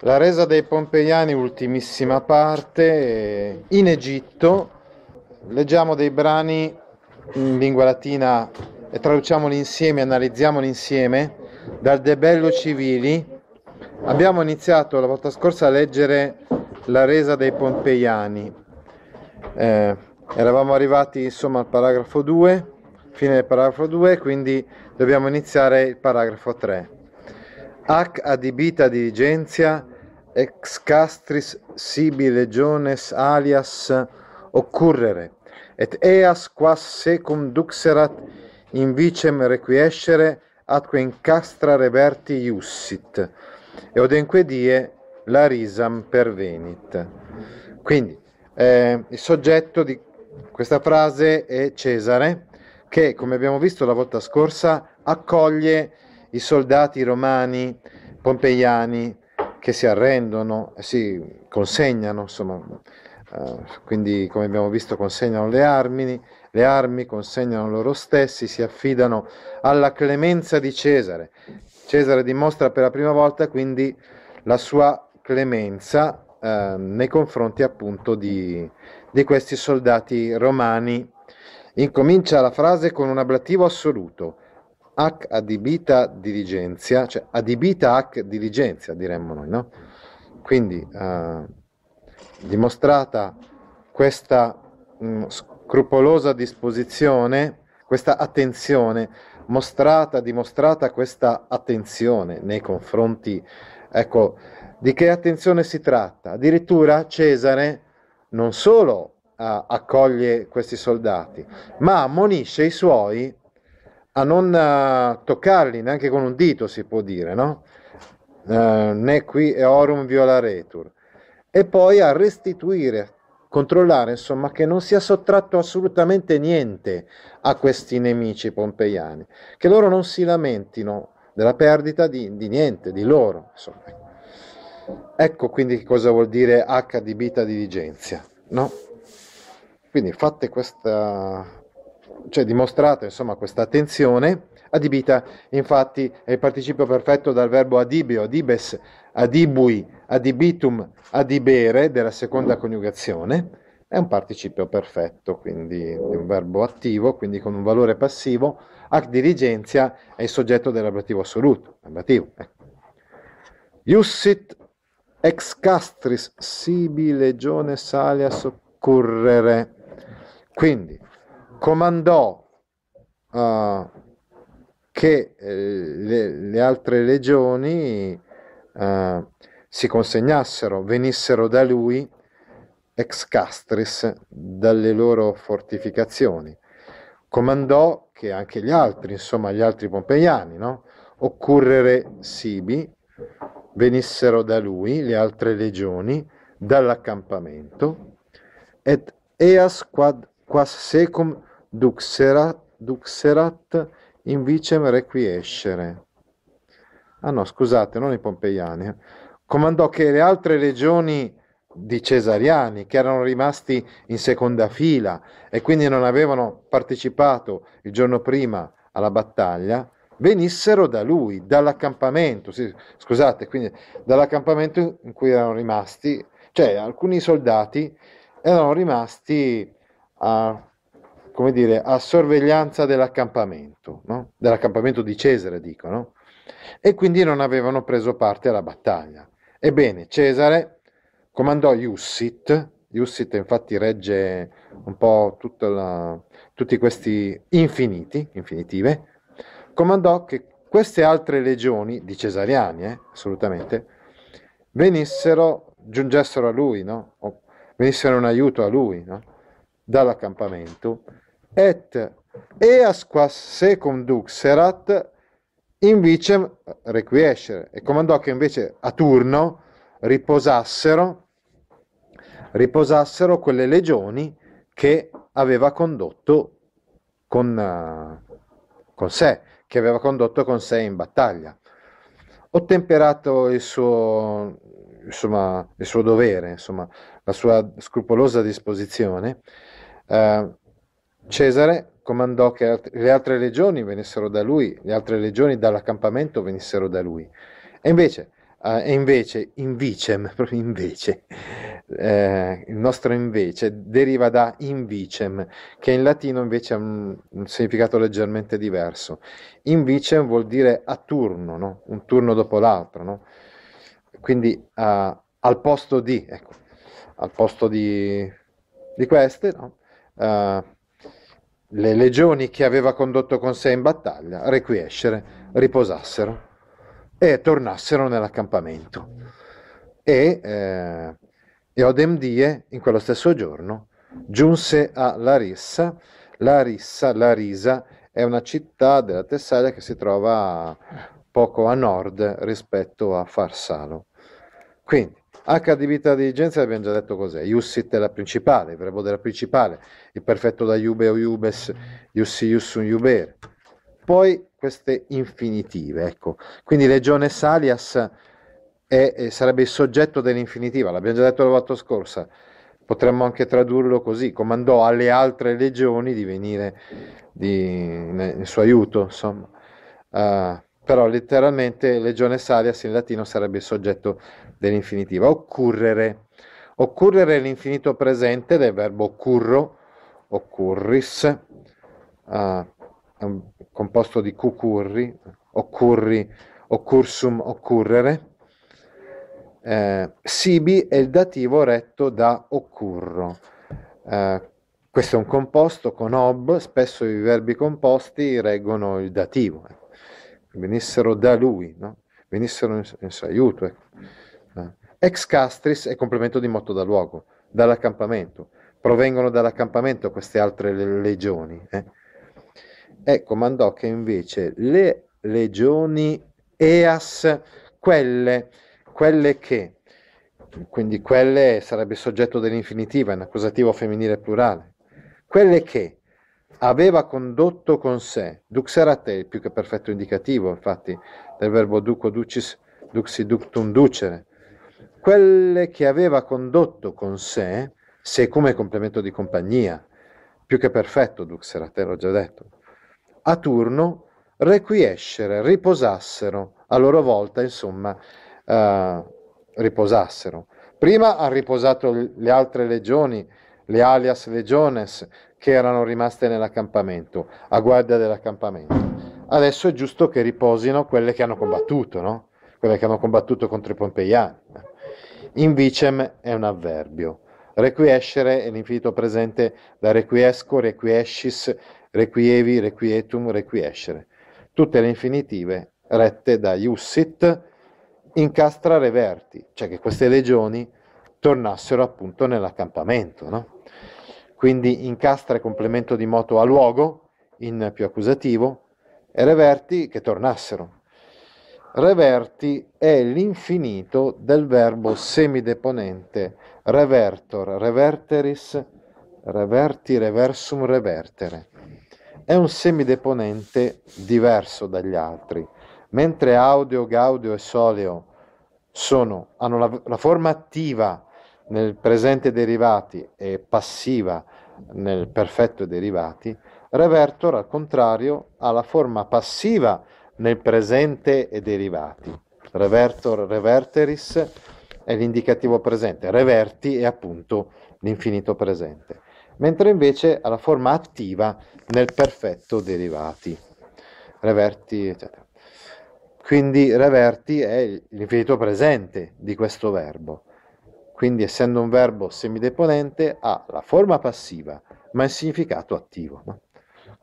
La resa dei pompeiani, ultimissima parte, eh, in Egitto. Leggiamo dei brani in lingua latina e traduciamoli insieme, analizziamoli insieme, dal De Bello Civili. Abbiamo iniziato la volta scorsa a leggere la resa dei pompeiani. Eh, eravamo arrivati insomma al paragrafo 2, fine del paragrafo 2, quindi dobbiamo iniziare il paragrafo 3. Ac adibita diligentia ex castris sibi legiones alias occurrere, et eas quas secum duxerat in vicem requiescere atque in castra reverti iussit, e odenque die la risam pervenit. Quindi, eh, il soggetto di questa frase è Cesare, che, come abbiamo visto la volta scorsa, accoglie i soldati romani pompeiani che si arrendono, eh, si consegnano, insomma, eh, quindi come abbiamo visto consegnano le armi, le armi consegnano loro stessi, si affidano alla clemenza di Cesare. Cesare dimostra per la prima volta quindi la sua clemenza eh, nei confronti appunto di, di questi soldati romani. Incomincia la frase con un ablativo assoluto ac adibita diligenza, cioè adibita ac diligenza diremmo noi, no? Quindi eh, dimostrata questa mh, mm, scrupolosa disposizione, questa attenzione, mostrata, dimostrata questa attenzione nei confronti, ecco, di che attenzione si tratta? Addirittura Cesare non solo eh, accoglie questi soldati, ma ammonisce i suoi a non uh, toccarli neanche con un dito, si può dire, no? Uh, né qui eorum viola retur. E poi a restituire, controllare, insomma, che non sia sottratto assolutamente niente a questi nemici pompeiani, che loro non si lamentino della perdita di, di niente, di loro. Insomma. Ecco quindi cosa vuol dire H di vita di no? Quindi fate questa cioè dimostrato insomma, questa attenzione adibita infatti è il participio perfetto dal verbo adibio, adibes, adibui, adibitum, adibere della seconda coniugazione, è un participio perfetto, quindi è un verbo attivo, quindi con un valore passivo, ac dirigenza è il soggetto dell'ablativo assoluto, ablativo. Ecco. Iussit ex castris sibi legione sale a soccorrere. Quindi comandò uh, che eh, le, le, altre legioni uh, si consegnassero, venissero da lui ex castris dalle loro fortificazioni. Comandò che anche gli altri, insomma gli altri pompeiani, no? occorrere Sibi, venissero da lui le altre legioni dall'accampamento et eas quad quas secum Duxerat, Duxerat in vicem requiescere. Ah no, scusate, non i pompeiani. Comandò che le altre legioni di cesariani che erano rimasti in seconda fila e quindi non avevano partecipato il giorno prima alla battaglia, venissero da lui, dall'accampamento, sì, scusate, quindi dall'accampamento in cui erano rimasti, cioè alcuni soldati erano rimasti a come dire, a sorveglianza dell'accampamento, no? dell'accampamento di Cesare, dicono, e quindi non avevano preso parte alla battaglia. Ebbene, Cesare comandò Iussit, Iussit infatti regge un po' la, tutti questi infiniti, infinitive, comandò che queste altre legioni di cesariani, eh, assolutamente, venissero, giungessero a lui, no? venissero in aiuto a lui, no? dall'accampamento et eas quas secum in vicem requiescere e comandò che invece a turno riposassero, riposassero quelle legioni che aveva condotto con, eh, con sé, che aveva condotto con sé in battaglia. Ottemperato il suo, insomma, il suo dovere, insomma, la sua scrupolosa disposizione, eh, Cesare comandò che le altre legioni venissero da lui, le altre legioni dall'accampamento venissero da lui. E invece, eh, invece, invicem, proprio invece, eh, il nostro invece deriva da invicem, che in latino invece ha un, un significato leggermente diverso. In vicem vuol dire a turno, no? un turno dopo l'altro, no? quindi eh, al posto di, ecco, al posto di, di queste, no? Eh, le legioni che aveva condotto con sé in battaglia requiescere, riposassero e tornassero nell'accampamento. E eh, Eodemdie, in quello stesso giorno, giunse a Larissa. Larissa, Larisa, è una città della Tessaglia che si trova poco a nord rispetto a Farsalo. Quindi, H di HDB dirigenza abbiamo già detto cos'è, Jussit è la principale, il verbo della principale, il perfetto da Jube o Jubes, Jussi Jussun Juber. Poi queste infinitive, ecco. Quindi legione salias è, è, eh, sarebbe il soggetto dell'infinitiva, l'abbiamo già detto la volta scorsa, potremmo anche tradurlo così, comandò alle altre legioni di venire di, in, in suo aiuto, insomma. Uh, però letteralmente legione salias in latino sarebbe il soggetto dell'infinitiva. Occurrere. Occurrere è l'infinito presente del verbo occurro, occurris, uh, composto di cucurri, occurri, occursum, occurrere. Eh, sibi è il dativo retto da occurro. Eh, questo è un composto con ob, spesso i verbi composti reggono il dativo. Ecco venissero da lui, no? venissero in, in suo aiuto. Ecco. Ex castris è complemento di motto da luogo, dall'accampamento. Provengono dall'accampamento queste altre legioni. Eh? E comandò che invece le legioni eas, quelle, quelle che, quindi quelle sarebbe soggetto dell'infinitiva, in accusativo femminile plurale, quelle che aveva condotto con sé. Duxerate, il più che perfetto indicativo, infatti, del verbo duco ducis, duxi ductum ducere. Quelle che aveva condotto con sé, se come complemento di compagnia, più che perfetto, duxerate, l'ho già detto. A turno requiescere, riposassero, a loro volta, insomma, eh, riposassero. Prima ha riposato le altre legioni, le alias legiones, che erano rimaste nell'accampamento, a guardia dell'accampamento. Adesso è giusto che riposino quelle che hanno combattuto, no? quelle che hanno combattuto contro i pompeiani. In vicem è un avverbio. Requiescere è l'infinito presente da requiesco, requiescis, requievi, requietum, requiescere. Tutte le infinitive rette da iussit incastrare verti, cioè che queste legioni tornassero appunto nell'accampamento, no? quindi incastra e complemento di moto a luogo, in più accusativo, e reverti che tornassero. Reverti è l'infinito del verbo semideponente revertor, reverteris, reverti, reversum, revertere. È un semideponente diverso dagli altri, mentre audio, gaudio e soleo sono, hanno la, la forma attiva nel presente derivati e passiva nel perfetto derivati, revertor al contrario ha la forma passiva nel presente e derivati. Revertor, reverteris è l'indicativo presente, reverti è appunto l'infinito presente, mentre invece ha la forma attiva nel perfetto derivati. Reverti, eccetera. Quindi reverti è l'infinito presente di questo verbo quindi essendo un verbo semideponente ha la forma passiva ma il significato attivo. No?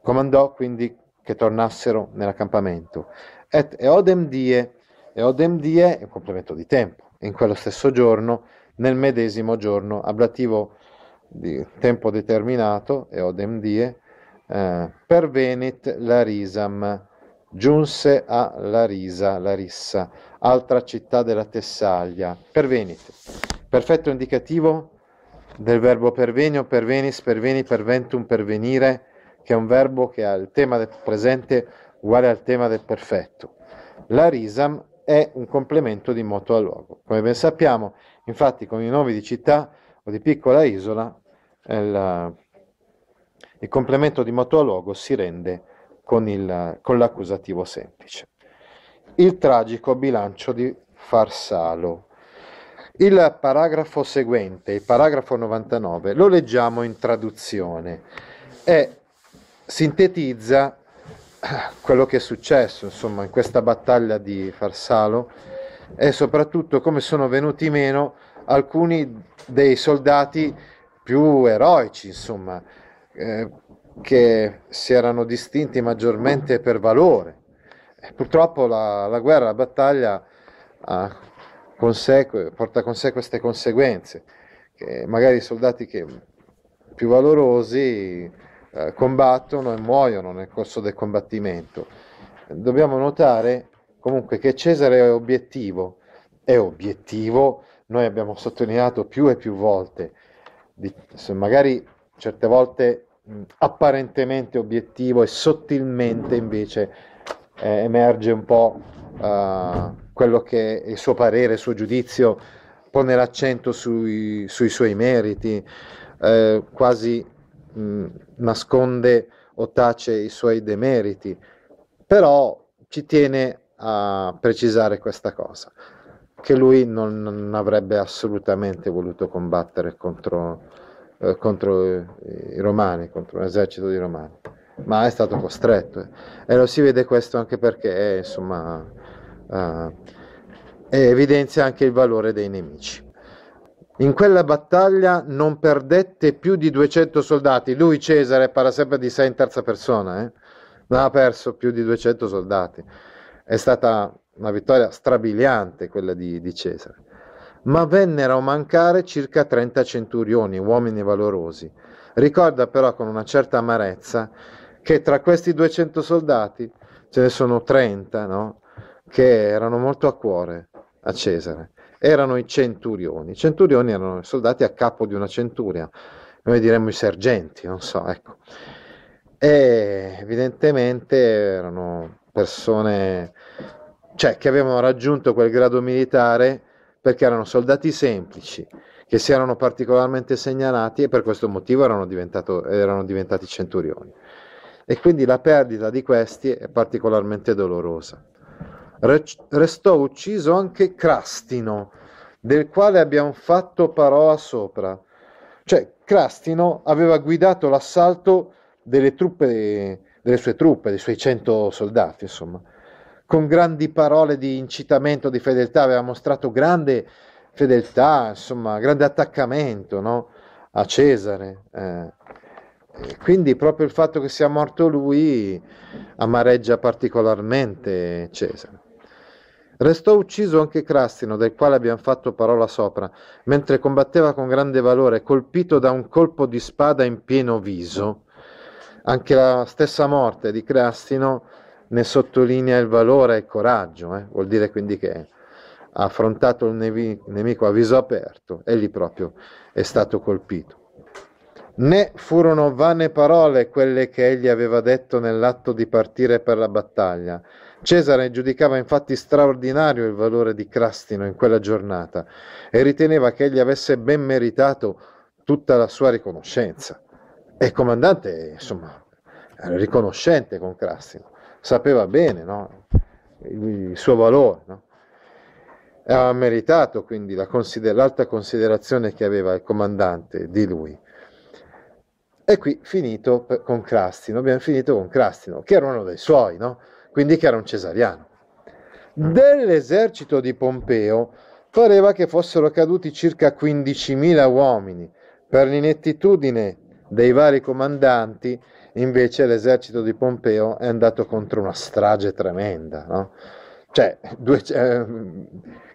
Comandò quindi che tornassero nell'accampamento. Et eodem die, eodem die è un complemento di tempo, in quello stesso giorno, nel medesimo giorno, ablativo di tempo determinato, eodem die, eh, venit Larisam, giunse a Larisa, Larissa, altra città della Tessaglia. per venit. Perfetto indicativo del verbo pervenio, pervenis, perveni, perventum, pervenire, che è un verbo che ha il tema del presente uguale al tema del perfetto. La risam è un complemento di moto a luogo. Come ben sappiamo, infatti, con i nomi di città o di piccola isola, il, eh, il complemento di moto a luogo si rende con, il, con l'accusativo semplice. Il tragico bilancio di Farsalo. Il paragrafo seguente, il paragrafo 99, lo leggiamo in traduzione e sintetizza quello che è successo insomma, in questa battaglia di Farsalo e soprattutto come sono venuti meno alcuni dei soldati più eroici, insomma, eh, che si erano distinti maggiormente per valore. E purtroppo la, la, guerra, la battaglia ha con porta con sé queste conseguenze, che magari i soldati che più valorosi eh, combattono e muoiono nel corso del combattimento. Dobbiamo notare comunque che Cesare è obiettivo, è obiettivo, noi abbiamo sottolineato più e più volte, di, magari certe volte mh, apparentemente obiettivo e sottilmente invece eh, emerge un po' uh, quello che il suo parere, il suo giudizio pone l'accento sui, sui suoi meriti, eh, quasi mh, nasconde o tace i suoi demeriti, però ci tiene a precisare questa cosa, che lui non, non avrebbe assolutamente voluto combattere contro, eh, contro i romani, contro l'esercito di romani, ma è stato costretto. Eh. E lo si vede questo anche perché, eh, insomma, eh, e evidenzia anche il valore dei nemici. In quella battaglia non perdette più di 200 soldati, lui Cesare parla sempre di sé in terza persona, eh? non ha perso più di 200 soldati, è stata una vittoria strabiliante quella di, di Cesare, ma vennero a mancare circa 30 centurioni, uomini valorosi. Ricorda però con una certa amarezza che tra questi 200 soldati ce ne sono 30, no? che erano molto a cuore a Cesare erano i centurioni. I centurioni erano i soldati a capo di una centuria, noi diremmo i sergenti, non so, ecco. E evidentemente erano persone cioè, che avevano raggiunto quel grado militare perché erano soldati semplici, che si erano particolarmente segnalati e per questo motivo erano, erano diventati centurioni. E quindi la perdita di questi è particolarmente dolorosa restò ucciso anche Crastino, del quale abbiamo fatto parola sopra. Cioè, Crastino aveva guidato l'assalto delle, truppe, delle sue truppe, dei suoi cento soldati, insomma. Con grandi parole di incitamento, di fedeltà, aveva mostrato grande fedeltà, insomma, grande attaccamento no? a Cesare. Eh. Quindi proprio il fatto che sia morto lui amareggia particolarmente Cesare. Restò ucciso anche Crastino, del quale abbiamo fatto parola sopra, mentre combatteva con grande valore, colpito da un colpo di spada in pieno viso. Anche la stessa morte di Crastino ne sottolinea il valore e il coraggio, eh? vuol dire quindi che ha affrontato il nemico a viso aperto, egli proprio è stato colpito. Né furono vane parole quelle che egli aveva detto nell'atto di partire per la battaglia. Cesare giudicava infatti straordinario il valore di Crastino in quella giornata e riteneva che egli avesse ben meritato tutta la sua riconoscenza. E il comandante, insomma, era riconoscente con Crastino, sapeva bene no? il, suo valore. No? ha meritato quindi la consider- l'alta considerazione che aveva il comandante di lui. E qui finito per, con Crastino, abbiamo finito con Crastino, che era uno dei suoi, no? quindi che era un cesariano. Mm. Dell'esercito di Pompeo pareva che fossero caduti circa 15.000 uomini. Per l'inettitudine dei vari comandanti, invece, l'esercito di Pompeo è andato contro una strage tremenda. No? Cioè, due, eh,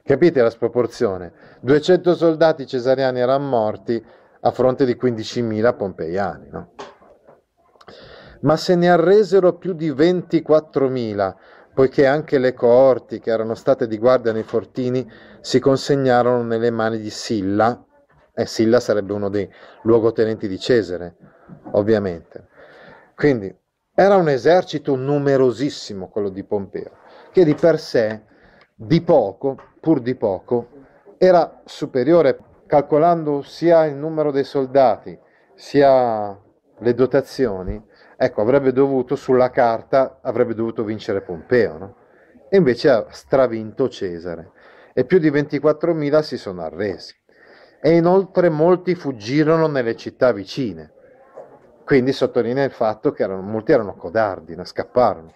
capite la sproporzione? 200 soldati cesariani erano morti, a fronte di 15.000 pompeiani. No? Ma se ne arresero più di 24.000, poiché anche le coorti che erano state di guardia nei fortini si consegnarono nelle mani di Silla, e Silla sarebbe uno dei luogotenenti di Cesare, ovviamente. Quindi era un esercito numerosissimo quello di Pompeo, che di per sé, di poco, pur di poco, era superiore calcolando sia il numero dei soldati sia le dotazioni, ecco, avrebbe dovuto sulla carta avrebbe dovuto vincere Pompeo, no? E invece ha stravinto Cesare e più di 24.000 si sono arresi. E inoltre molti fuggirono nelle città vicine. Quindi sottolinea il fatto che erano, molti erano codardi, ne scapparono.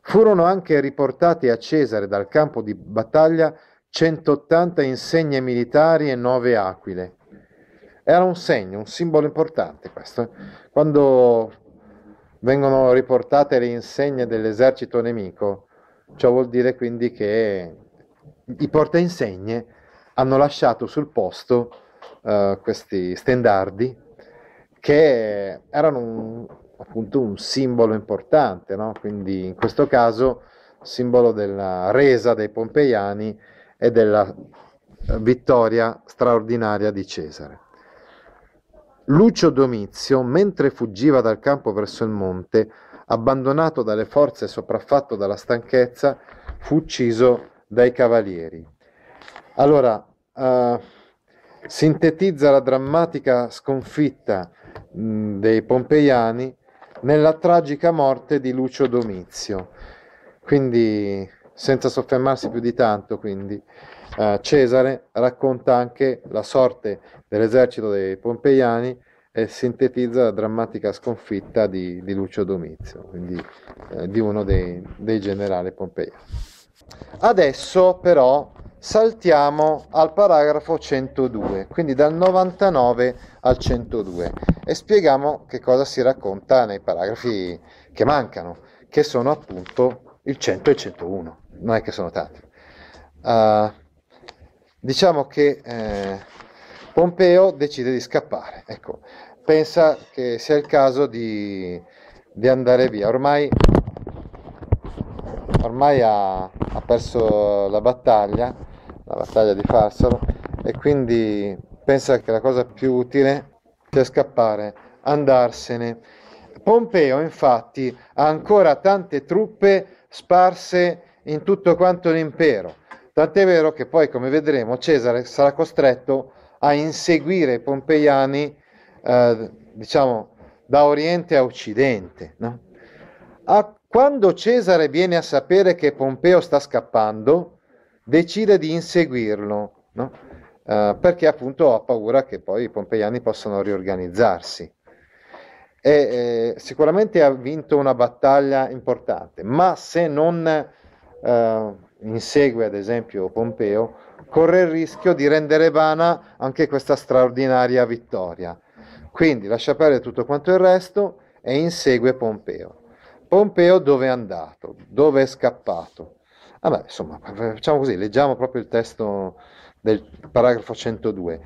Furono anche riportati a Cesare dal campo di battaglia 180 insegne militari e 9 aquile. Era un segno, un simbolo importante questo. Eh. Quando vengono riportate le insegne dell'esercito nemico, ciò vuol dire quindi che i portainsegne hanno lasciato sul posto uh, questi stendardi che erano un, appunto un simbolo importante, no? quindi in questo caso simbolo della resa dei pompeiani e della eh, vittoria straordinaria di Cesare. Lucio Domizio, mentre fuggiva dal campo verso il monte, abbandonato dalle forze e sopraffatto dalla stanchezza, fu ucciso dai cavalieri. Allora, eh, sintetizza la drammatica sconfitta mh, dei pompeiani nella tragica morte di Lucio Domizio. Quindi senza soffermarsi più di tanto, quindi, eh, Cesare racconta anche la sorte dell'esercito dei pompeiani e sintetizza la drammatica sconfitta di, di Lucio Domizio, quindi eh, di uno dei, dei generali pompeiani. Adesso però saltiamo al paragrafo 102, quindi dal 99 al 102 e spieghiamo che cosa si racconta nei paragrafi che mancano, che sono appunto il 100 e il 101 non è che sono tanti. Uh, diciamo che eh, Pompeo decide di scappare, ecco, pensa che sia il caso di, di andare via. Ormai, ormai ha, ha, perso la battaglia, la battaglia di Farsalo, e quindi pensa che la cosa più utile sia scappare, andarsene. Pompeo infatti ha ancora tante truppe sparse in tutto quanto l'impero. Tant'è vero che poi, come vedremo, Cesare sarà costretto a inseguire i pompeiani, eh, diciamo, da oriente a occidente. No? A, quando Cesare viene a sapere che Pompeo sta scappando, decide di inseguirlo, no? eh, perché appunto ha paura che poi i pompeiani possano riorganizzarsi. E, eh, sicuramente ha vinto una battaglia importante, ma se non eh, insegue ad esempio Pompeo, corre il rischio di rendere vana anche questa straordinaria vittoria. Quindi lascia perdere tutto quanto il resto e insegue Pompeo. Pompeo dove è andato? Dove è scappato? Ah insomma, facciamo così, leggiamo proprio il testo del paragrafo 102.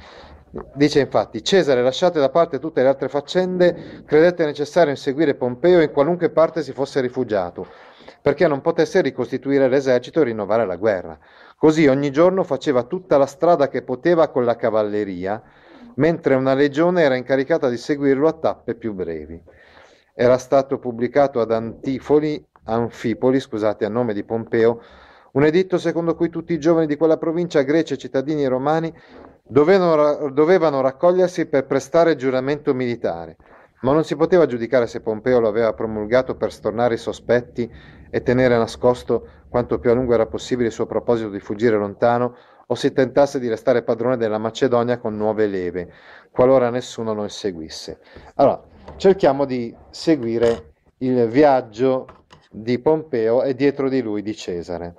Dice infatti, Cesare, lasciate da parte tutte le altre faccende, credette necessario inseguire Pompeo in qualunque parte si fosse rifugiato, perché non potesse ricostituire l'esercito e rinnovare la guerra. Così ogni giorno faceva tutta la strada che poteva con la cavalleria, mentre una legione era incaricata di seguirlo a tappe più brevi. Era stato pubblicato ad Antifoli, Anfipoli, scusate, a nome di Pompeo, un editto secondo cui tutti i giovani di quella provincia, greci e cittadini romani, dovevano, dovevano raccogliersi per prestare giuramento militare, ma non si poteva giudicare se Pompeo lo aveva promulgato per stornare i sospetti e tenere nascosto quanto più a lungo era possibile il suo proposito di fuggire lontano o si tentasse di restare padrone della Macedonia con nuove leve, qualora nessuno lo inseguisse. Allora, cerchiamo di seguire il viaggio di Pompeo e dietro di lui di Cesare.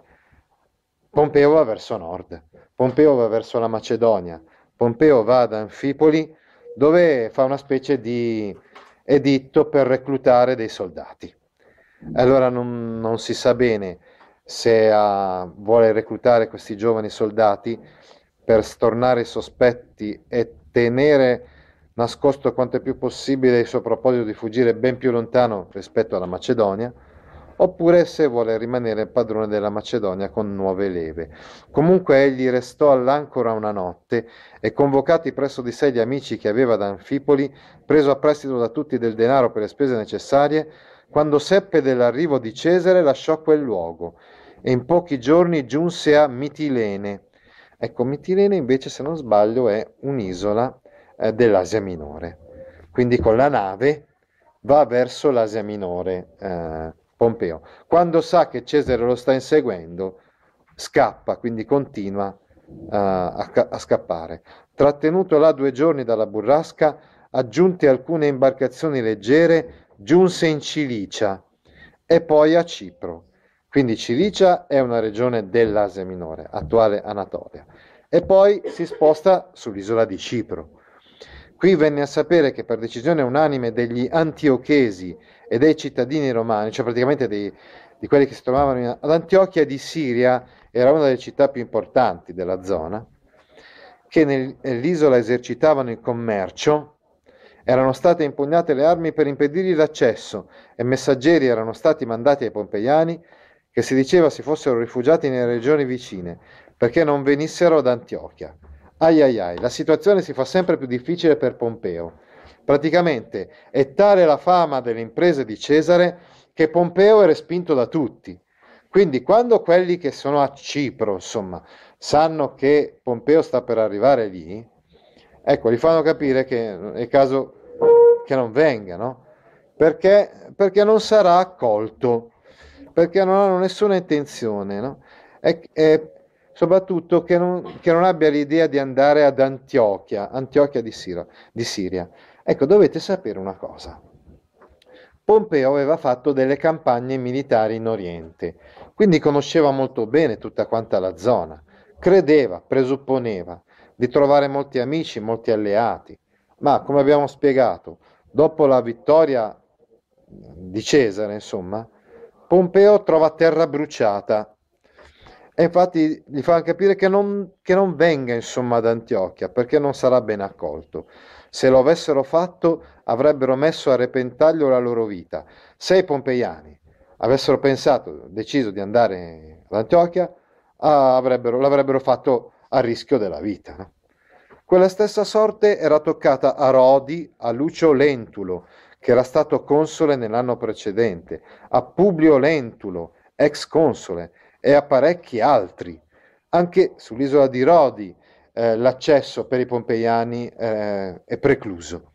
Pompeo va verso nord. Pompeo va verso la Macedonia, Pompeo va ad Anfipoli dove fa una specie di editto per reclutare dei soldati. Allora non, non si sa bene se uh, vuole reclutare questi giovani soldati per stornare i sospetti e tenere nascosto quanto è più possibile il suo proposito di fuggire ben più lontano rispetto alla Macedonia oppure se vuole rimanere padrone della Macedonia con nuove leve. Comunque egli restò all'ancora una notte e convocati presso di sé gli amici che aveva da Anfipoli, preso a prestito da tutti del denaro per le spese necessarie, quando seppe dell'arrivo di Cesare lasciò quel luogo e in pochi giorni giunse a Mitilene. Ecco, Mitilene invece, se non sbaglio, è un'isola eh, dell'Asia Minore. Quindi con la nave va verso l'Asia Minore. Eh, Pompeo. Quando sa che Cesare lo sta inseguendo, scappa, quindi continua uh, a, a scappare. Trattenuto là due giorni dalla burrasca, aggiunte alcune imbarcazioni leggere, giunse in Cilicia e poi a Cipro. Quindi Cilicia è una regione dell'Asia Minore, attuale Anatolia. E poi si sposta sull'isola di Cipro. Qui venne a sapere che per decisione unanime degli antiochesi e dei cittadini romani, cioè praticamente dei, di quelli che si trovavano in, ad Antiochia di Siria, era una delle città più importanti della zona, che nel, nell'isola esercitavano il commercio, erano state impugnate le armi per impedirgli l'accesso e messaggeri erano stati mandati ai pompeiani che si diceva si fossero rifugiati nelle regioni vicine perché non venissero ad Antiochia. Ai ai ai, la situazione si fa sempre più difficile per Pompeo Praticamente è tale la fama delle imprese di Cesare che Pompeo è respinto da tutti. Quindi quando quelli che sono a Cipro, insomma, sanno che Pompeo sta per arrivare lì, ecco, gli fanno capire che è caso che non venga, no? Perché, perché non sarà accolto, perché non hanno nessuna intenzione, no? E, e soprattutto che non, che non, abbia l'idea di andare ad Antiochia, Antiochia di, Sira, di Siria Ecco, dovete sapere una cosa. Pompeo aveva fatto delle campagne militari in Oriente, quindi conosceva molto bene tutta quanta la zona, credeva, presupponeva di trovare molti amici, molti alleati, ma come abbiamo spiegato, dopo la vittoria di Cesare, insomma, Pompeo trova terra bruciata e infatti gli fa capire che non, che non venga insomma ad Antiochia perché non sarà ben accolto. Se lo avessero fatto avrebbero messo a repentaglio la loro vita. Se i pompeiani avessero pensato, deciso di andare ad Antiochia, avrebbero, l'avrebbero fatto a rischio della vita. No? Quella stessa sorte era toccata a Rodi, a Lucio Lentulo, che era stato console nell'anno precedente, a Publio Lentulo, ex console, e a parecchi altri. Anche sull'isola di Rodi eh, l'accesso per i pompeiani eh, è precluso.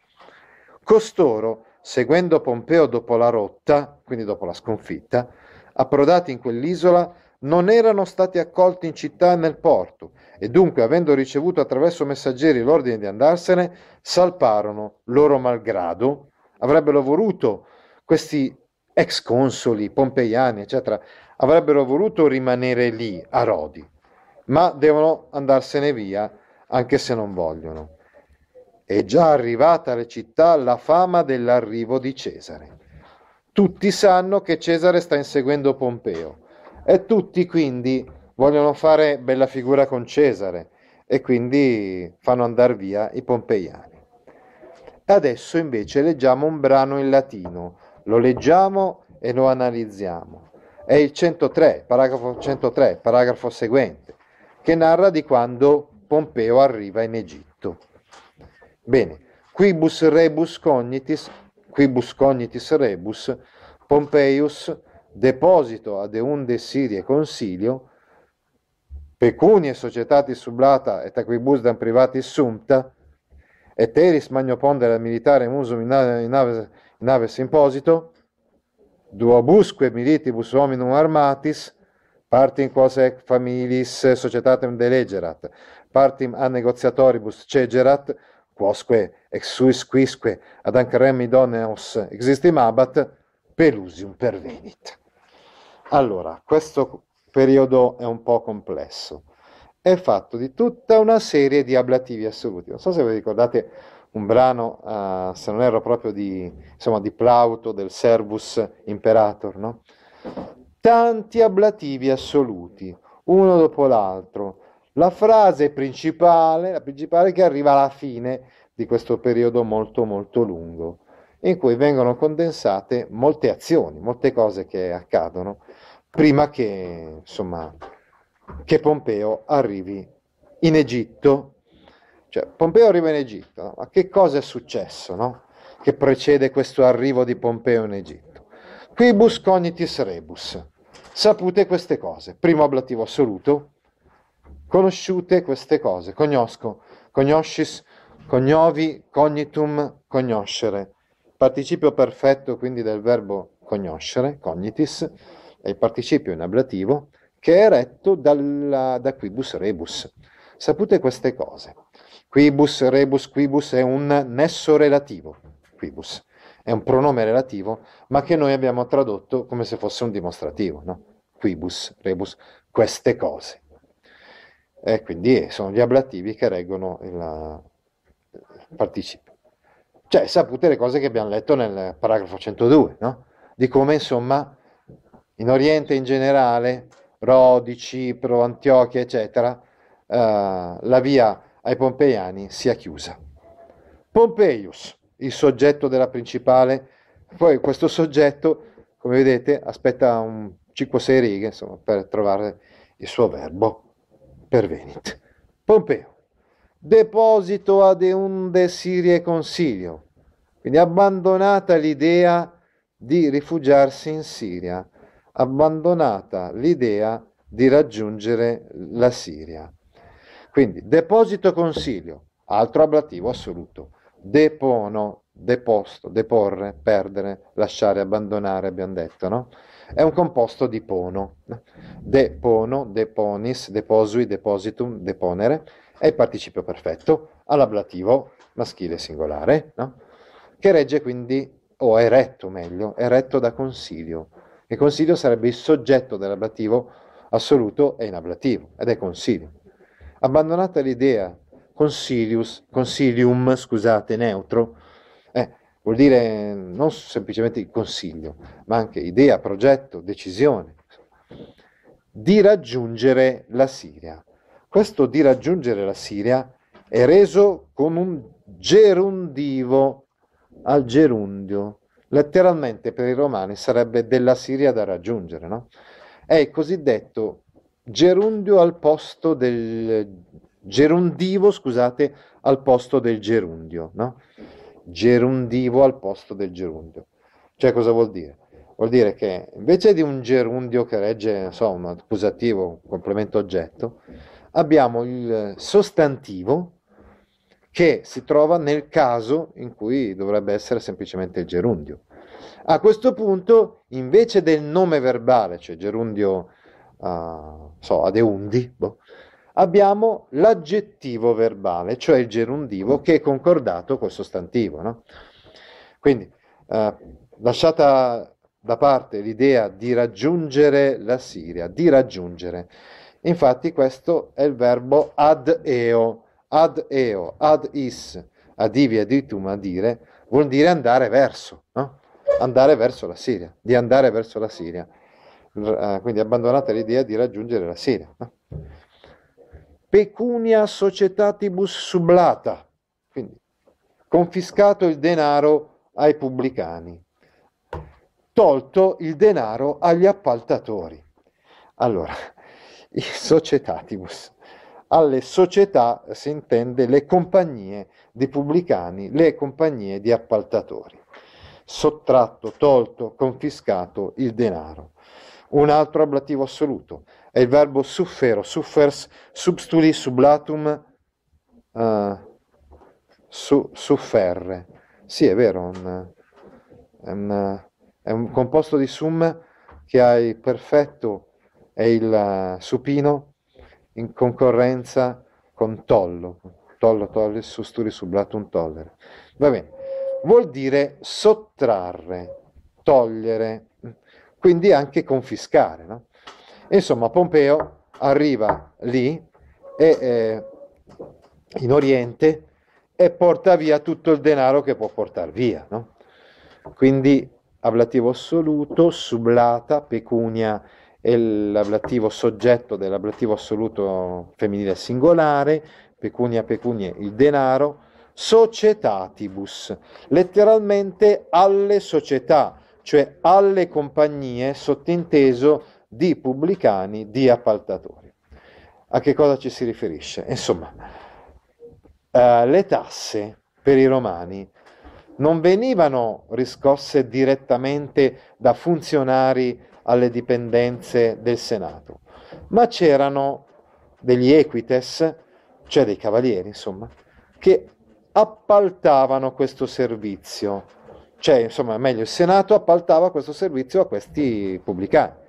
Costoro, seguendo Pompeo dopo la rotta, quindi dopo la sconfitta, approdati in quell'isola, non erano stati accolti in città e nel porto e dunque, avendo ricevuto attraverso messaggeri l'ordine di andarsene, salparono loro malgrado, avrebbero voluto questi ex consoli pompeiani, eccetera, avrebbero voluto rimanere lì a Rodi, ma devono andarsene via anche se non vogliono. È già arrivata alle città la fama dell'arrivo di Cesare. Tutti sanno che Cesare sta inseguendo Pompeo e tutti quindi vogliono fare bella figura con Cesare e quindi fanno andare via i pompeiani. Adesso invece leggiamo un brano in latino, lo leggiamo e lo analizziamo. È il 103, paragrafo 103, paragrafo seguente che narra di quando Pompeo arriva in Egitto. Bene, quibus rebus cognitis, quibus cognitis rebus, Pompeius deposito ad eunde Sirie consilio, pecunie societatis sublata et aquibus dan privati sumta, et eris magno militare musum in nave, in nave, in duobusque militibus hominum armatis, partim quos ec familis societatem delegerat, partim a negoziatoribus cegerat, quosque ex suis quisque ad anc rem idoneos existimabat, pelusium pervenit. Allora, questo periodo è un po' complesso. È fatto di tutta una serie di ablativi assoluti. Non so se vi ricordate un brano, uh, se non erro proprio di, insomma, di Plauto, del Servus Imperator, no? tanti ablativi assoluti, uno dopo l'altro. La frase principale, la principale che arriva alla fine di questo periodo molto molto lungo, in cui vengono condensate molte azioni, molte cose che accadono prima che, insomma, che Pompeo arrivi in Egitto. Cioè, Pompeo arriva in Egitto, no? ma che cosa è successo no? che precede questo arrivo di Pompeo in Egitto? Quibus cognitis rebus Sapute queste cose, primo ablativo assoluto, conosciute queste cose, conosco, cognoscis, cognovi, cognitum, conoscere. Participio perfetto quindi del verbo conoscere, cognitis, è il participio in ablativo, che è retto dalla, da quibus rebus. Sapute queste cose. Quibus rebus quibus è un nesso relativo, quibus è un pronome relativo, ma che noi abbiamo tradotto come se fosse un dimostrativo, no? quibus, rebus, queste cose. E quindi eh, sono gli ablativi che reggono il eh, participio. Cioè, sapute le cose che abbiamo letto nel paragrafo 102, no? di come insomma in Oriente in generale, Rodi, Cipro, Antiochia, eccetera, eh, la via ai pompeiani sia chiusa. Pompeius, il soggetto della principale, poi questo soggetto, come vedete, aspetta 5-6 righe insomma, per trovare il suo verbo per venit. Pompeo, deposito ad un sirie consiglio, quindi abbandonata l'idea di rifugiarsi in Siria, abbandonata l'idea di raggiungere la Siria. Quindi deposito consiglio, altro ablativo assoluto depono, deposto, deporre, perdere, lasciare, abbandonare, abbiamo detto, no? È un composto di pono. Depono, deponis, deposui, depositum, deponere è il participio perfetto all'ablativo maschile singolare, no? Che regge quindi, o è retto meglio, è retto da consiglio. E consiglio sarebbe il soggetto dell'ablativo assoluto e in ablativo, ed è consiglio. Abbandonata l'idea consilius, consilium, scusate, neutro, eh, vuol dire non semplicemente il consiglio, ma anche idea, progetto, decisione, di raggiungere la Siria. Questo di raggiungere la Siria è reso con un gerundivo al gerundio. Letteralmente per i romani sarebbe della Siria da raggiungere, no? È il cosiddetto gerundio al posto del gerundivo, scusate, al posto del gerundio, no? Gerundivo al posto del gerundio. Cioè cosa vuol dire? Vuol dire che invece di un gerundio che regge, so, un accusativo, un complemento oggetto, abbiamo il sostantivo che si trova nel caso in cui dovrebbe essere semplicemente il gerundio. A questo punto, invece del nome verbale, cioè gerundio, uh, so, adeundi, boh, abbiamo l'aggettivo verbale, cioè il gerundivo che è concordato col sostantivo. No? Quindi, eh, lasciata da parte l'idea di raggiungere la Siria, di raggiungere. Infatti questo è il verbo ad eo, ad eo, ad is, ad ad ivi, itum, aditum dire, vuol dire andare verso, no? andare verso la Siria, di andare verso la Siria. Eh, quindi abbandonate l'idea di raggiungere la Siria. No? pecunia societatibus sublata, quindi confiscato il denaro ai pubblicani, tolto il denaro agli appaltatori. Allora, i societatibus. Alle società si intende le compagnie di pubblicani, le compagnie di appaltatori. Sottratto, tolto, confiscato il denaro. Un altro ablativo assoluto, è il verbo suffero, suffers, substuli, sublatum, uh, su, sufferre. Sì, è vero, un, è, un, è, un, composto di sum che ha il perfetto e il eh, supino in concorrenza con tollo, tollo tollis, susturi sublatum tollere. Va bene, vuol dire sottrarre, togliere, quindi anche confiscare, no? Insomma, Pompeo arriva lì e, eh, in Oriente e porta via tutto il denaro che può portare via. No? Quindi ablativo assoluto, sublata, pecunia è l'ablativo soggetto dell'ablativo assoluto femminile singolare, pecunia pecunie il denaro, societatibus, letteralmente alle società, cioè alle compagnie, sottinteso di pubblicani, di appaltatori. A che cosa ci si riferisce? Insomma, eh, le tasse per i romani non venivano riscosse direttamente da funzionari alle dipendenze del Senato, ma c'erano degli equites, cioè dei cavalieri, insomma, che appaltavano questo servizio. Cioè, insomma, meglio, il Senato appaltava questo servizio a questi pubblicani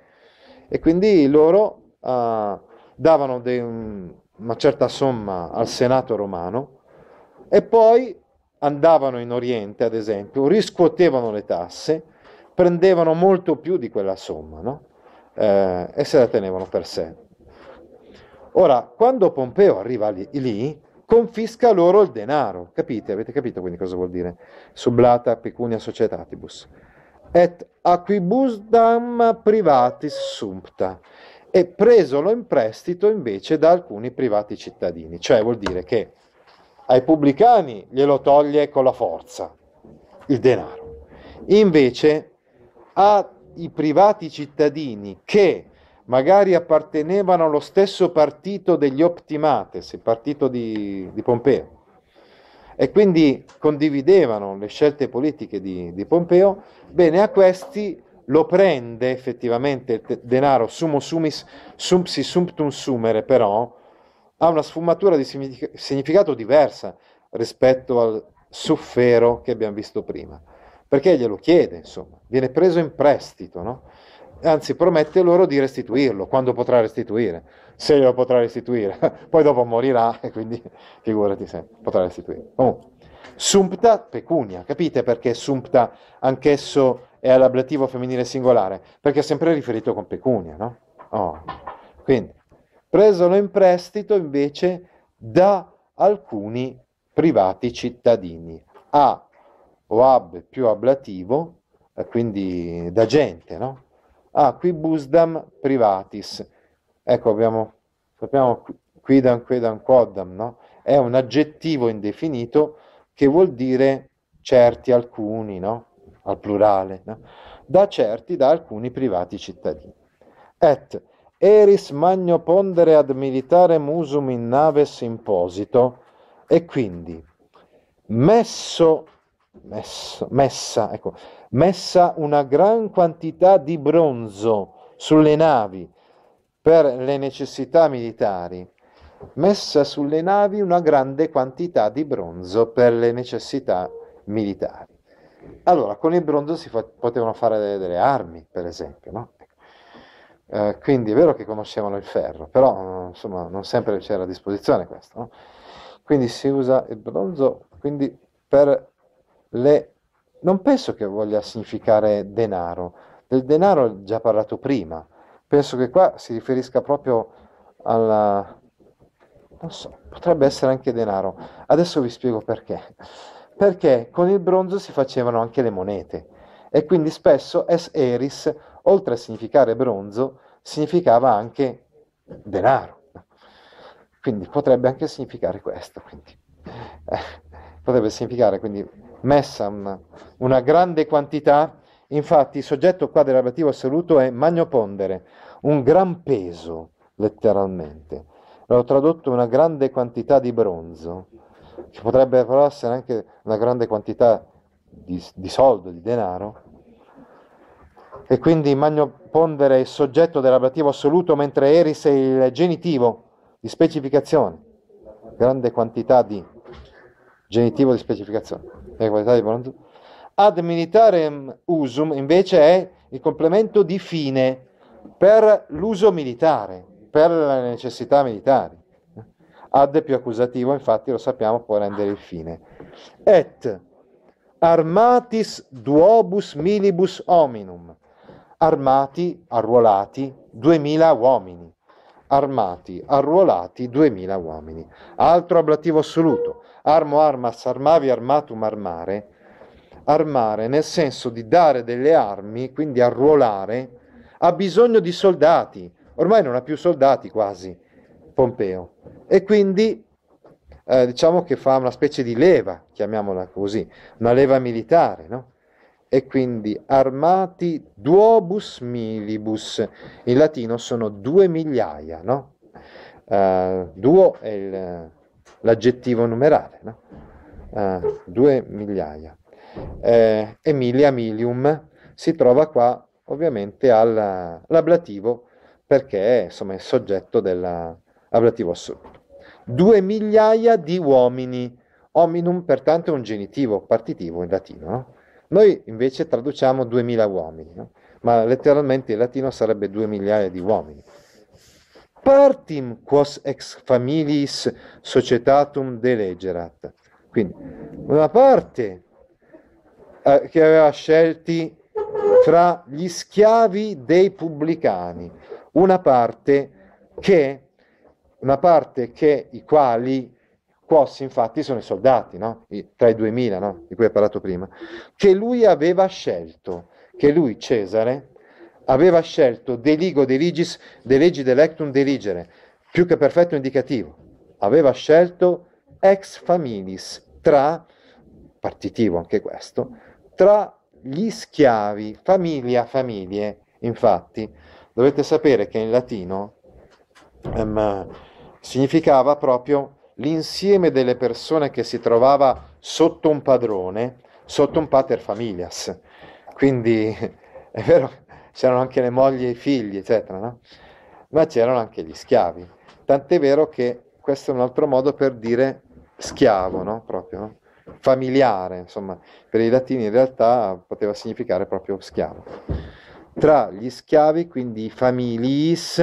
e quindi loro uh, davano de, um, una certa somma al Senato romano e poi andavano in Oriente, ad esempio, riscuotevano le tasse, prendevano molto più di quella somma no? eh, e se la tenevano per sé. Ora, quando Pompeo arriva lì, lì confisca loro il denaro. Capite? Avete capito quindi cosa vuol dire? Sublata pecunia societatibus et aquibusdam privatis sumpta e presolo in prestito invece da alcuni privati cittadini, cioè vuol dire che ai pubblicani glielo toglie con la forza il denaro, invece ai privati cittadini che magari appartenevano allo stesso partito degli Optimates, il partito di, di Pompeo, e quindi condividevano le scelte politiche di, di Pompeo, bene a questi lo prende effettivamente il denaro sumo sumis sumpsi sumptum sumere, però ha una sfumatura di significato diversa rispetto al suffero che abbiamo visto prima, perché glielo chiede, insomma, viene preso in prestito, no? anzi promette loro di restituirlo, quando potrà restituire, se lo potrà restituire, poi dopo morirà e quindi figurati se potrà restituire. Oh. Sumpta pecunia, capite perché sumpta anch'esso è all'ablativo femminile singolare? Perché è sempre riferito con pecunia, no? Oh. Quindi, presolo in prestito invece da alcuni privati cittadini, a o ab più ablativo, eh, quindi da gente, no? Ah, quibusdam privatis. Ecco, abbiamo, sappiamo quidam, quedam, quodam, no? È un aggettivo indefinito che vuol dire certi alcuni, no? Al plurale, no? Da certi, da alcuni privati cittadini. Et eris magno pondere ad militare musum in naves imposito, e quindi messo messo, messa, ecco, messa una gran quantità di bronzo sulle navi per le necessità militari, messa sulle navi una grande quantità di bronzo per le necessità militari. Allora, con il bronzo si fa, potevano fare delle, delle, armi, per esempio, no? Ecco. eh, quindi è vero che conoscevano il ferro, però insomma, non sempre c'era a disposizione questo. No? Quindi si usa il bronzo quindi, per le... non penso che voglia significare denaro, del denaro ho già parlato prima, penso che qua si riferisca proprio alla... non so, potrebbe essere anche denaro, adesso vi spiego perché, perché con il bronzo si facevano anche le monete e quindi spesso es eris, oltre a significare bronzo, significava anche denaro. Quindi potrebbe anche significare questo, quindi. Eh, potrebbe significare quindi messam, una grande quantità, infatti il soggetto qua del relativo assoluto è magnopondere, un gran peso letteralmente. L'ho tradotto una grande quantità di bronzo, che potrebbe però essere anche una grande quantità di, di soldo, di denaro. E quindi magnopondere è il soggetto del relativo assoluto, mentre eris è il genitivo di specificazione, grande quantità di genitivo di specificazione per qualità di pronto. Ad militarem usum invece è il complemento di fine per l'uso militare, per le necessità militari. Ad più accusativo, infatti lo sappiamo, può rendere il fine. Et armatis duobus milibus hominum. Armati, arruolati, duemila uomini. Armati, arruolati, duemila uomini. Altro ablativo assoluto armo armas armavi armatum armare, armare nel senso di dare delle armi, quindi arruolare, ha bisogno di soldati, ormai non ha più soldati quasi Pompeo e quindi eh, diciamo che fa una specie di leva, chiamiamola così, una leva militare, no? E quindi armati duobus milibus, in latino sono due migliaia, no? Uh, duo è il l'aggettivo numerale, no? Uh, due migliaia. Eh, Emilia Milium si trova qua ovviamente all'ablativo perché insomma, è soggetto dell'ablativo assoluto. Due migliaia di uomini, hominum pertanto è un genitivo partitivo in latino. No? Noi invece traduciamo duemila uomini, no? ma letteralmente in latino sarebbe due migliaia di uomini partim quos ex familiis societatum delegerat. Quindi una parte eh, che aveva scelti fra gli schiavi dei pubblicani, una parte che, una parte che i quali Quos infatti sono i soldati, no? I, tra i 2000 no? di cui ho parlato prima, che lui aveva scelto, che lui Cesare aveva scelto deligo deligis, delegi delectum dirigere, più che perfetto indicativo, aveva scelto ex familis, tra, partitivo anche questo, tra gli schiavi, famiglia, famiglie, infatti, dovete sapere che in latino um, significava proprio l'insieme delle persone che si trovava sotto un padrone, sotto un pater familias. Quindi è vero c'erano anche le mogli e i figli, eccetera, no? ma c'erano anche gli schiavi. Tant'è vero che questo è un altro modo per dire schiavo, no? proprio, no? familiare, insomma, per i latini in realtà poteva significare proprio schiavo. Tra gli schiavi, quindi familiis,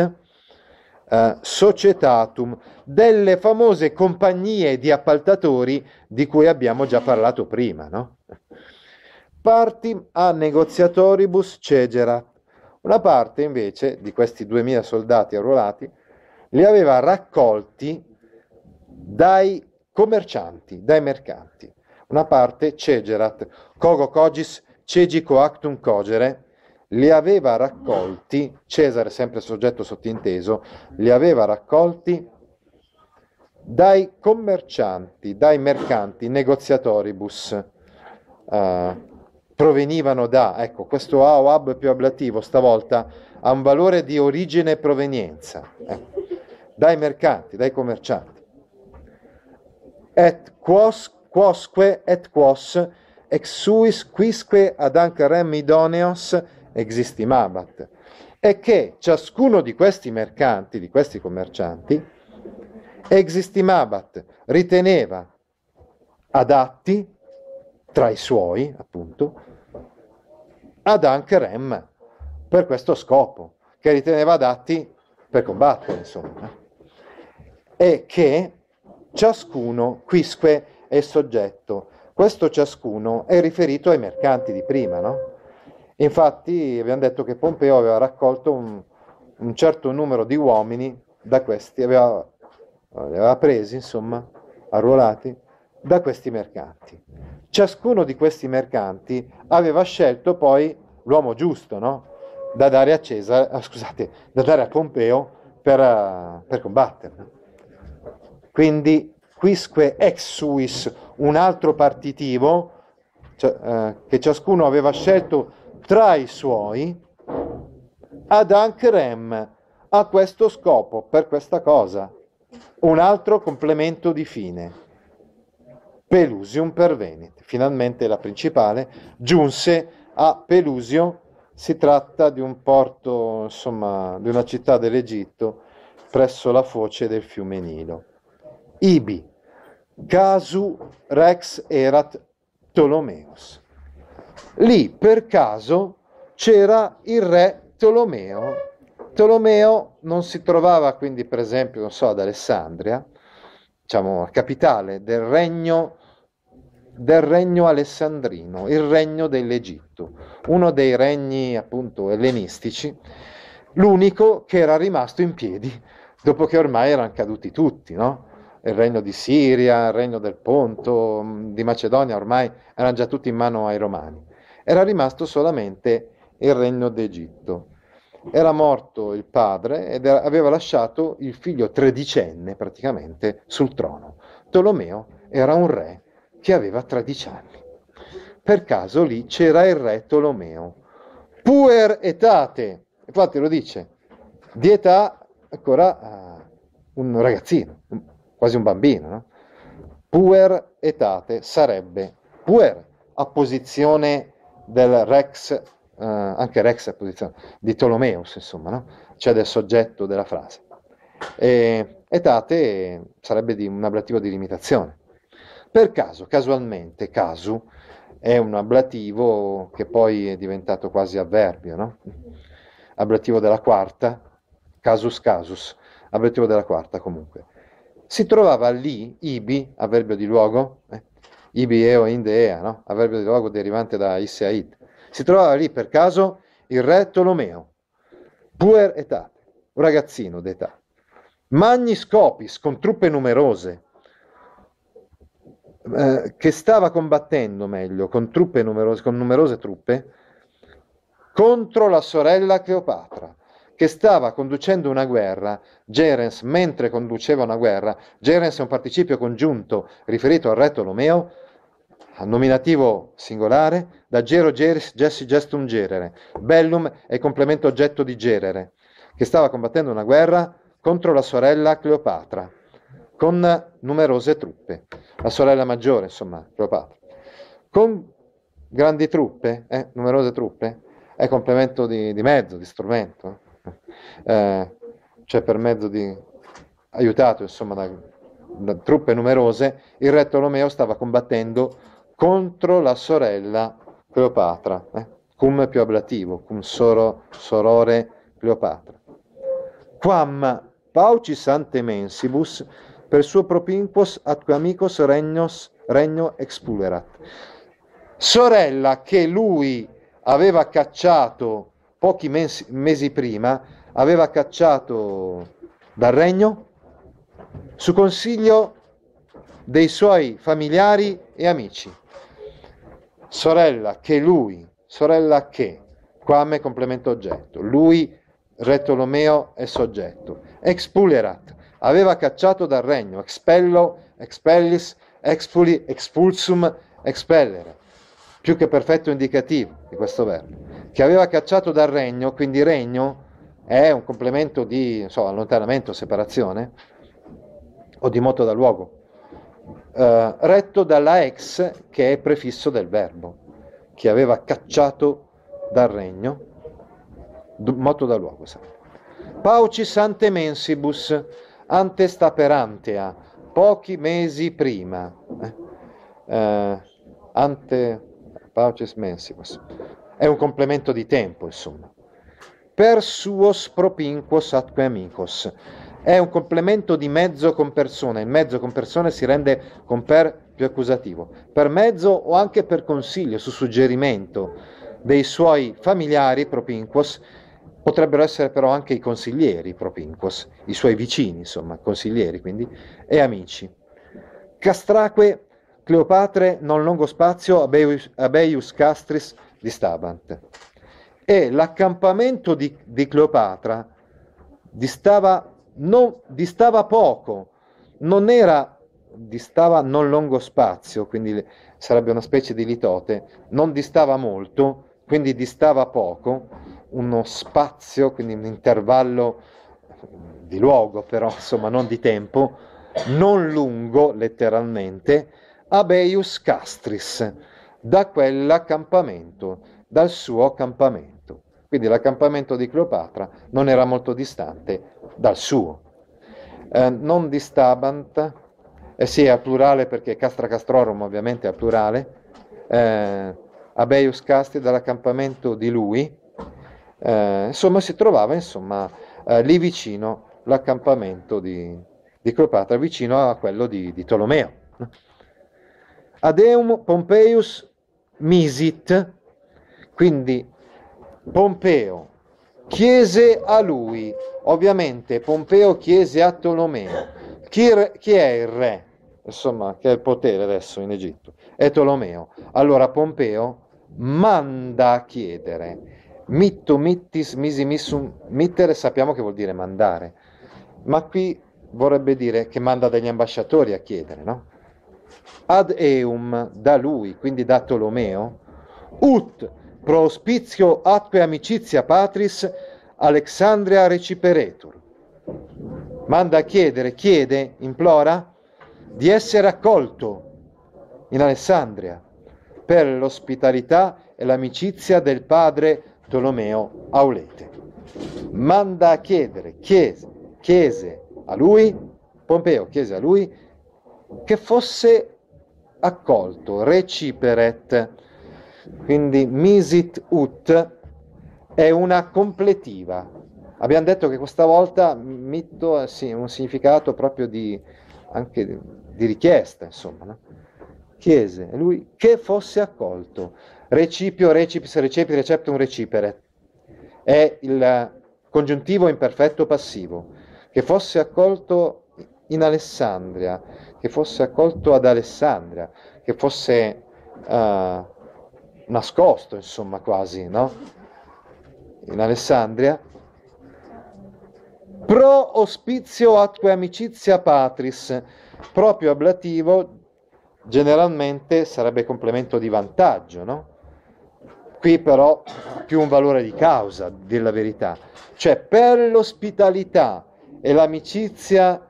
eh, societatum, delle famose compagnie di appaltatori di cui abbiamo già parlato prima, no? Partim a negoziatoribus cegera, una parte invece di questi 2.000 soldati arruolati li aveva raccolti dai commercianti, dai mercanti. Una parte cegerat, cogo cogis Cegico Actum cogere, li aveva raccolti, Cesare sempre soggetto sottinteso, li aveva raccolti dai commercianti, dai mercanti, negoziatoribus. Uh, provenivano da, ecco, questo A o hub più ablativo stavolta ha un valore di origine e provenienza, ecco, dai mercanti, dai commercianti. Et quos, quosque, et quos, ex suis quisque ad ancarem idoneos existimabat. E che ciascuno di questi mercanti, di questi commercianti, existimabat, riteneva adatti tra i suoi, appunto, ad anche Rem per questo scopo, che riteneva adatti per combattere, insomma, e che ciascuno, quisque è soggetto, questo ciascuno è riferito ai mercanti di prima, no? Infatti abbiamo detto che Pompeo aveva raccolto un, un certo numero di uomini da questi, aveva, li aveva presi, insomma, arruolati da questi mercanti. Ciascuno di questi mercanti aveva scelto poi l'uomo giusto, no? da, dare a Cesare, ah, scusate, da dare a Pompeo per, eh, per combattere. Quindi quisque ex suis, un altro partitivo cioè, eh, che ciascuno aveva scelto tra i suoi, ad Ancrem a questo scopo, per questa cosa, un altro complemento di fine. Pelusium per Veneti. Finalmente la principale giunse a Pelusio, si tratta di un porto, insomma, di una città dell'Egitto presso la foce del fiume Nilo. Ibi, casu rex erat Ptolomeos. Lì per caso c'era il re Tolomeo. Tolomeo non si trovava quindi, per esempio, non so, ad Alessandria, diciamo, capitale del regno, del regno alessandrino, il regno dell'Egitto, uno dei regni appunto ellenistici, l'unico che era rimasto in piedi dopo che ormai erano caduti tutti, no? il regno di Siria, il regno del Ponto, mm, di Macedonia, ormai erano già tutti in mano ai Romani. Era rimasto solamente il regno d'Egitto era morto il padre ed aveva lasciato il figlio tredicenne praticamente sul trono. Tolomeo era un re che aveva 13 anni. Per caso lì c'era il re Tolomeo. Puer etate, infatti lo dice, di età ancora uh, un ragazzino, quasi un bambino, no? Puer etate sarebbe puer, apposizione del rex eh, anche Rex è posizione, di Tolomeus, insomma, no? cioè del soggetto della frase. E, etate sarebbe di, un ablativo di limitazione. Per caso, casualmente, casu è un ablativo che poi è diventato quasi avverbio, no? ablativo della quarta, casus casus, ablativo della quarta comunque. Si trovava lì ibi, avverbio di luogo, eh? ibi eo indea, no? avverbio di luogo derivante da isseait, si trovava lì per caso il re Tolomeo, puer etate, un ragazzino d'età. Magni Scopis, con truppe numerose, eh, che stava combattendo meglio, con, numerose, con numerose truppe, contro la sorella Cleopatra, che stava conducendo una guerra, Gerens mentre conduceva una guerra, Gerens è un participio congiunto riferito al re Tolomeo, nominativo singolare, da gero geris gessi gestum gerere. Bellum è complemento oggetto di gerere, che stava combattendo una guerra contro la sorella Cleopatra, con numerose truppe. La sorella maggiore, insomma, Cleopatra. Con grandi truppe, eh, numerose truppe, è complemento di, di mezzo, di strumento, eh, cioè per mezzo di aiutato insomma da, da truppe numerose, il re Tolomeo stava combattendo contro la sorella Cleopatra, eh? cum più ablativo, cum soro, sorore Cleopatra. Quam pauci sante mensibus per suo propinquos atque amicos regnos, regno expulerat. Sorella che lui aveva cacciato pochi mesi, mesi prima, aveva cacciato dal regno su consiglio dei suoi familiari e amici sorella che lui, sorella che, qua me complemento oggetto, lui Retolomeo è soggetto, expulerat, aveva cacciato dal regno, expello, expellis, expuli, expulsum, expellere, più che perfetto indicativo di questo verbo, che aveva cacciato dal regno, quindi regno è un complemento di so, allontanamento, separazione, o di moto da luogo, eh, retto dalla ex che è prefisso del verbo, che aveva cacciato dal regno, moto da luogo. Esatto. Paucis ante mensibus, per antea, pochi mesi prima. Eh? Eh, ante paucis mensibus. È un complemento di tempo, insomma. Per suo spropinquo satque amicos è un complemento di mezzo con persona, in mezzo con persona si rende con per più accusativo. Per mezzo o anche per consiglio, su suggerimento dei suoi familiari propinquos, potrebbero essere però anche i consiglieri propinquos, i suoi vicini, insomma, consiglieri quindi, e amici. Castraque Cleopatre non longo spazio abeius, abeius castris di Stabant. E l'accampamento di, di Cleopatra distava non distava poco, non era distava non lungo spazio, quindi sarebbe una specie di litote, non distava molto, quindi distava poco, uno spazio, quindi un intervallo di luogo però, insomma non di tempo, non lungo letteralmente, Abeius Castris, da quell'accampamento, dal suo accampamento. Quindi l'accampamento di Cleopatra non era molto distante dal suo. Eh, non distabant, eh sì, è al plurale perché castra castrorum ovviamente è al plurale, eh, abeius casti dall'accampamento di lui, eh, insomma si trovava insomma, eh, lì vicino l'accampamento di, di Cleopatra, vicino a quello di, di Tolomeo. Adeum Pompeius misit, quindi Pompeo chiese a lui, ovviamente Pompeo chiese a Tolomeo, chi, chi è il re? Insomma, che ha il potere adesso in Egitto? È Tolomeo. Allora Pompeo manda a chiedere. mitto, mittis, misi, missum, mittere sappiamo che vuol dire mandare, ma qui vorrebbe dire che manda degli ambasciatori a chiedere, no? Ad eum, da lui, quindi da Tolomeo, ut, pro auspizio atque amicizia patris Alexandria reciperetur. Manda a chiedere, chiede, implora di essere accolto in Alessandria per l'ospitalità e l'amicizia del padre Tolomeo Aulete. Manda a chiedere, chiese, chiese a lui, Pompeo chiese a lui che fosse accolto, reciperet, quindi misit ut è una completiva. Abbiamo detto che questa volta mitto ha eh, sì, un significato proprio di, anche di, di richiesta, insomma. No? Chiese, lui che fosse accolto. Recipio, recipis, recepi, receptum, recipere. È il congiuntivo imperfetto passivo. Che fosse accolto in Alessandria, che fosse accolto ad Alessandria, che fosse uh, nascosto, insomma, quasi, no? In Alessandria. Pro ospizio atque amicizia patris, proprio ablativo generalmente sarebbe complemento di vantaggio, no? Qui però più un valore di causa della verità, cioè per l'ospitalità e l'amicizia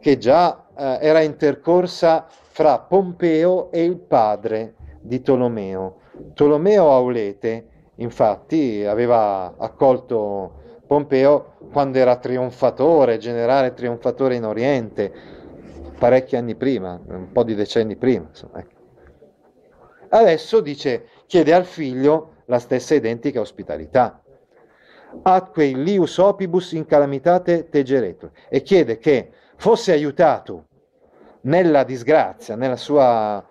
che già eh, era intercorsa fra Pompeo e il padre di Tolomeo. Tolomeo Aulete, infatti, aveva accolto Pompeo quando era trionfatore, generale trionfatore in Oriente, parecchi anni prima, un po' di decenni prima. Insomma, ecco. Adesso dice, chiede al figlio la stessa identica ospitalità. Atque lius opibus in calamitate tegeretur e chiede che fosse aiutato nella disgrazia, nella sua,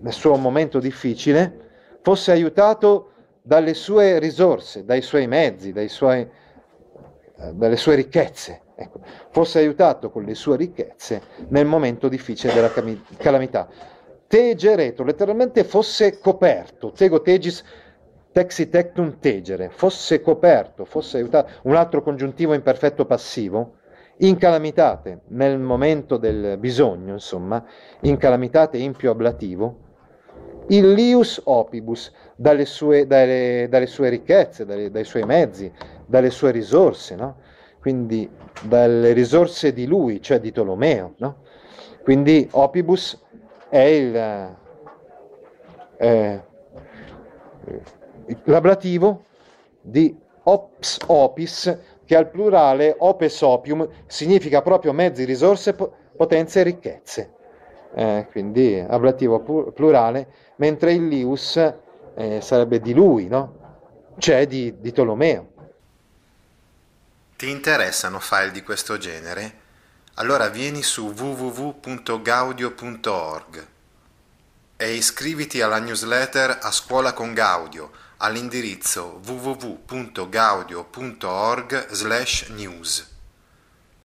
nel suo momento difficile, fosse aiutato dalle sue risorse, dai suoi mezzi, dai suoi, eh, dalle sue ricchezze, ecco, fosse aiutato con le sue ricchezze nel momento difficile della calamità. Tegereto, letteralmente fosse coperto, tego tegis texi tectum tegere, fosse coperto, fosse aiutato, un altro congiuntivo imperfetto passivo, in calamitate, nel momento del bisogno, insomma, in calamitate impio ablativo, il lius opibus, dalle sue, dalle, dalle sue ricchezze, dalle, dai suoi mezzi, dalle sue risorse, no? quindi dalle risorse di lui, cioè di Tolomeo. No? Quindi opibus è il eh, eh l'ablativo di ops opis, che al plurale opes opium significa proprio mezzi, risorse, potenze e ricchezze eh, quindi ablativo plurale, mentre il lius eh, sarebbe di lui, no? cioè di, di Tolomeo. Ti interessano file di questo genere? Allora vieni su www.gaudio.org e iscriviti alla newsletter A Scuola con Gaudio all'indirizzo www.gaudio.org/news.